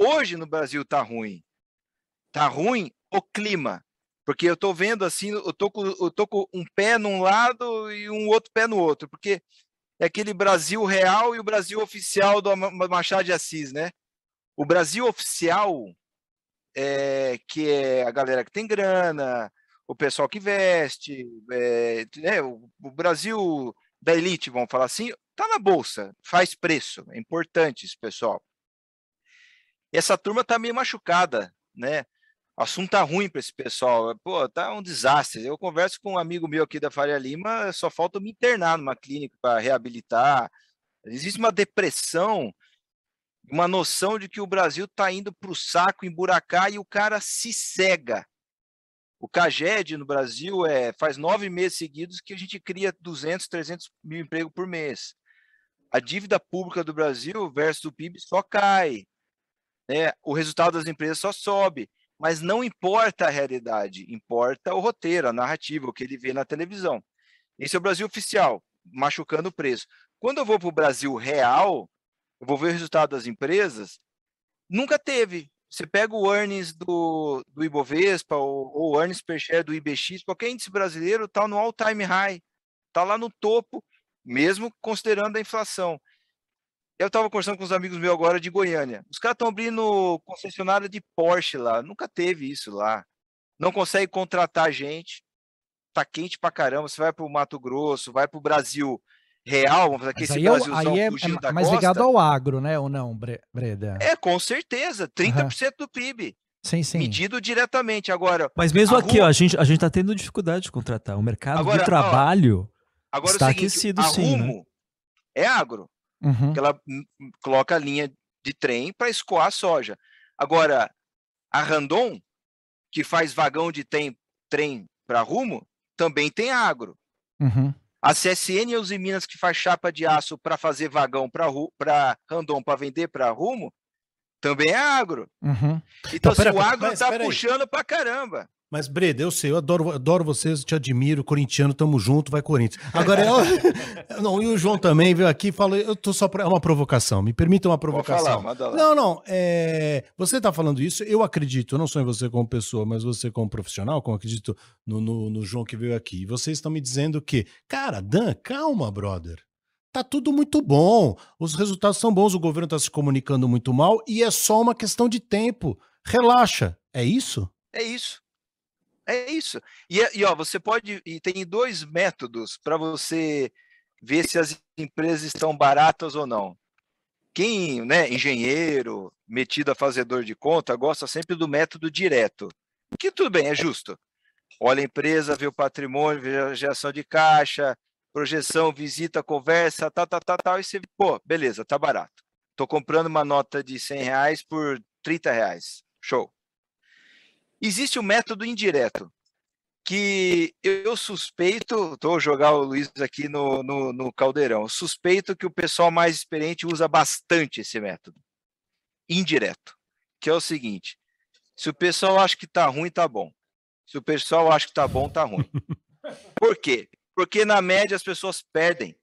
Hoje no Brasil tá ruim. Tá ruim o clima. Porque eu tô vendo assim, eu tô com, eu tô com um pé num lado e um outro pé no outro. Porque é aquele Brasil real e o Brasil oficial do Machado de Assis, né? O Brasil oficial, é, que é a galera que tem grana, o pessoal que veste, é, né, o, o, Brasil da elite, vamos falar assim, está na bolsa, faz preço, é importante isso, pessoal. E essa turma está meio machucada, né? O assunto tá ruim para esse pessoal, pô, tá um desastre. Eu converso com um amigo meu aqui da Faria Lima, só falta me internar numa clínica para reabilitar. Existe uma depressão, uma noção de que o Brasil está indo para o saco, emburacar, e o cara se cega o CAGED no Brasil é, faz nove meses seguidos que a gente cria 200, 300 mil empregos por mês. A dívida pública do Brasil versus o PIB só cai. Né? O resultado das empresas só sobe. Mas não importa a realidade, importa o roteiro, a narrativa, o que ele vê na televisão. Esse é o Brasil oficial, machucando o preço. Quando eu vou para o Brasil real, eu vou ver o resultado das empresas, nunca teve você pega o earnings do, do Ibovespa ou, o earnings per share do IBX, qualquer índice brasileiro está no all-time high, está lá no topo, mesmo considerando a inflação. Eu estava conversando com os amigos meus agora de Goiânia. Os caras estão abrindo concessionária de Porsche lá. Nunca teve isso lá. Não consegue contratar gente. Tá quente pra caramba. Você vai para o Mato Grosso, vai para o Brasil real, vamos falar aqui, esse Brasil aí é, fugindo é mais costa, ligado ao agro, né, ou não, Breda? É, com certeza, 30% uhum. do PIB. Sim, sim. Medido diretamente. Agora. Mas mesmo aqui, ó, a gente a gente tá tendo dificuldade de contratar. O mercado agora, de trabalho ó, agora é está seguinte, aquecido, sim. Né? Rumo né? é agro. Uhum. Que ela hum, coloca a linha de trem para escoar a soja. Agora, a Randon, que faz vagão de trem, trem para rumo, também tem agro. Uhum. A CSN e os Minas que faz chapa de aço para fazer vagão para Randon para vender para Rumo, também é agro. Uhum. Então, então se assim, o agro está puxando para caramba. Mas, Breda, eu sei, eu adoro, adoro vocês, te admiro, corintiano, tamo junto, vai Corinthians. Agora, eu, não, e o João também veio aqui e falou, eu tô só pra, é uma provocação, me permita uma provocação. Falar, não, não, é, você tá falando isso, eu acredito, eu não sou em você como pessoa, mas você como profissional, como acredito no, no, no João que veio aqui. E vocês estão me dizendo que, cara, Dan, calma, brother tá tudo muito bom, os resultados são bons, o governo está se comunicando muito mal e é só uma questão de tempo. Relaxa, é isso? É isso. É isso. E, é, e ó, você pode. E tem dois métodos para você ver se as empresas estão baratas ou não. Quem, né, engenheiro, metido a fazedor de conta, gosta sempre do método direto. Que tudo bem, é justo. Olha a empresa, vê o patrimônio, vê a geração de caixa, projeção, visita, conversa, tal, tá, tal, tá, tal, tá, tal, e você, pô, beleza, tá barato. Tô comprando uma nota de 100 reais por 30 reais. Show. Existe o método indireto, que eu suspeito, estou jogar o Luiz aqui no, no, no caldeirão, suspeito que o pessoal mais experiente usa bastante esse método indireto, que é o seguinte: se o pessoal acha que está ruim, está bom. Se o pessoal acha que está bom, está ruim. Por quê? Porque na média as pessoas perdem.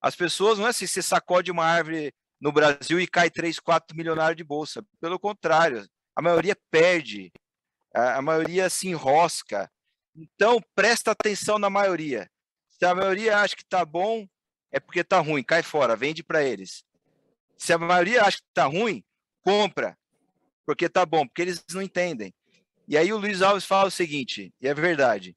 As pessoas não é assim, você sacode uma árvore no Brasil e cai 3, 4 milionários de bolsa. Pelo contrário, a maioria perde a, maioria se enrosca. Então, presta atenção na maioria. Se a maioria acha que está bom, é porque está ruim, cai fora, vende para eles. Se a maioria acha que está ruim, compra, porque está bom, porque eles não entendem. E aí o Luiz Alves fala o seguinte, e é verdade,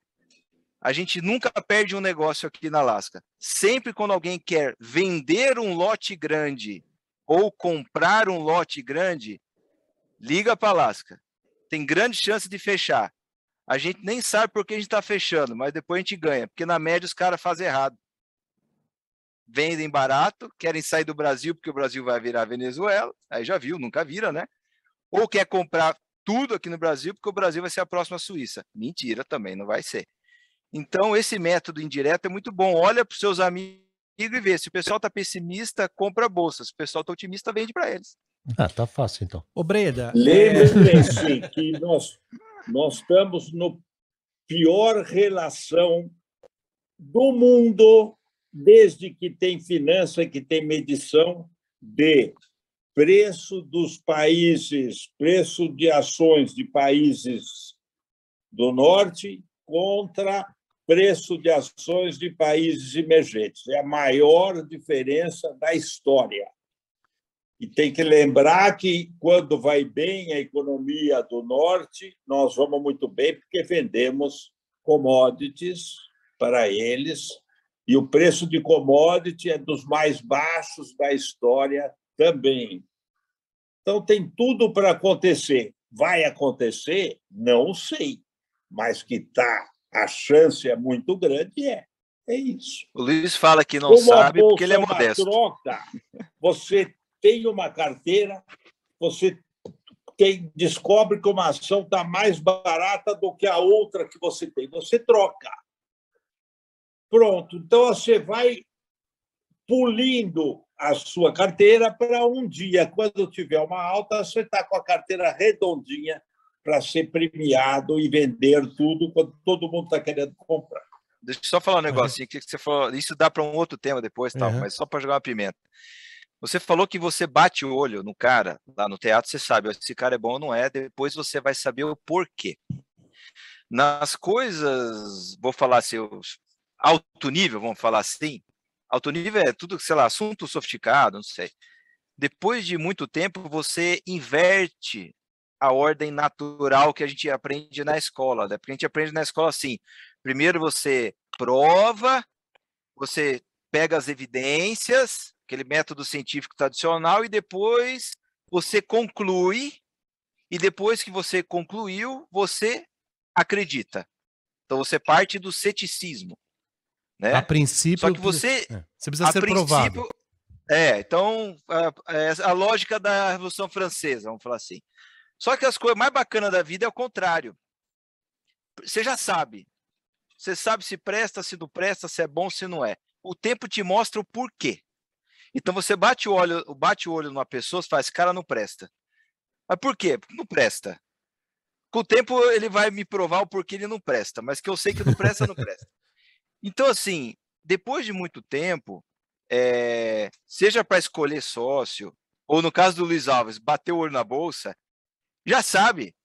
a gente nunca perde um negócio aqui na Alaska. Sempre quando alguém quer vender um lote grande ou comprar um lote grande, liga para Alaska tem grande chance de fechar. A gente nem sabe por que a gente está fechando, mas depois a gente ganha, porque na média os caras fazem errado. Vendem barato, querem sair do Brasil porque o Brasil vai virar Venezuela, aí já viu, nunca vira, né? Ou quer comprar tudo aqui no Brasil porque o Brasil vai ser a próxima Suíça. Mentira também, não vai ser. Então, esse método indireto é muito bom. Olha para os seus amigos e ver se o pessoal tá pessimista, compra bolsas. Se o pessoal tá otimista, vende para eles. Ah, tá fácil então. Ô Breda. É Lembrem-se que nós, nós estamos no pior relação do mundo desde que tem finança, que tem medição de preço dos países, preço de ações de países do norte contra preço de ações de países emergentes. É a maior diferença da história. E tem que lembrar que, quando vai bem a economia do Norte, nós vamos muito bem, porque vendemos commodities para eles, e o preço de commodity é dos mais baixos da história também. Então, tem tudo para acontecer. Vai acontecer? Não sei, mas que está a chance é muito grande, é. É isso. O Luiz fala que não Como sabe porque ele é modesto. Troca, você tem uma carteira, você tem, descobre que uma ação está mais barata do que a outra que você tem. Você troca. Pronto. Então você vai pulindo a sua carteira para um dia, quando tiver uma alta, você está com a carteira redondinha para ser premiado e vender tudo quando todo mundo está querendo comprar. Deixa eu só falar um negocinho que você falou. Isso dá para um outro tema depois, tal, uhum. mas só para jogar uma pimenta. Você falou que você bate o olho no cara lá no teatro, você sabe se cara é bom ou não é, depois você vai saber o porquê. Nas coisas, vou falar assim, alto nível, vamos falar assim. Alto nível é tudo, sei lá, assunto sofisticado, não sei. Depois de muito tempo, você inverte a ordem natural que a gente aprende na escola, né? Porque a gente aprende na escola assim: primeiro você prova, você pega as evidências, aquele método científico tradicional, e depois você conclui, e depois que você concluiu, você acredita. Então você parte do ceticismo. Né? A princípio. Só que você. É, você precisa ser provado. É, então, a, a lógica da Revolução Francesa, vamos falar assim. Só que as coisas mais bacanas da vida é o contrário. Você já sabe. Você sabe se presta, se não presta, se é bom, se não é. O tempo te mostra o porquê. Então você bate o olho, bate o olho numa pessoa, e faz, cara não presta. Mas por quê? Porque não presta. Com o tempo ele vai me provar o porquê ele não presta, mas que eu sei que não presta, não presta. Então assim, depois de muito tempo, é, seja para escolher sócio, ou no caso do Luiz Alves, bater o olho na bolsa, já sabe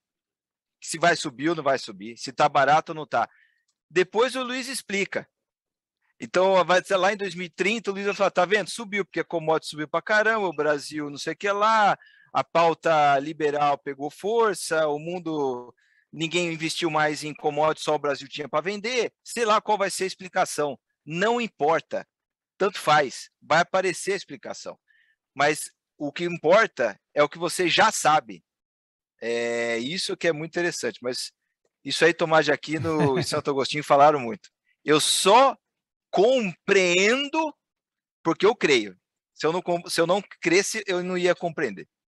se vai subir ou não vai subir, se está barato ou não está. Depois o Luiz explica. Então, vai ser lá em 2030, o Luiz vai falar, tá vendo? Subiu, porque a commodity subiu para caramba, o Brasil não sei o que lá, a pauta liberal pegou força, o mundo, ninguém investiu mais em commodity, só o Brasil tinha para vender. Sei lá qual vai ser a explicação. Não importa, tanto faz, vai aparecer a explicação. Mas o que importa é o que você já sabe. É isso que é muito interessante, mas isso aí Tomás de Aquino e Santo Agostinho falaram muito. Eu só compreendo porque eu creio. Se eu não, se eu não cresce, eu não ia compreender.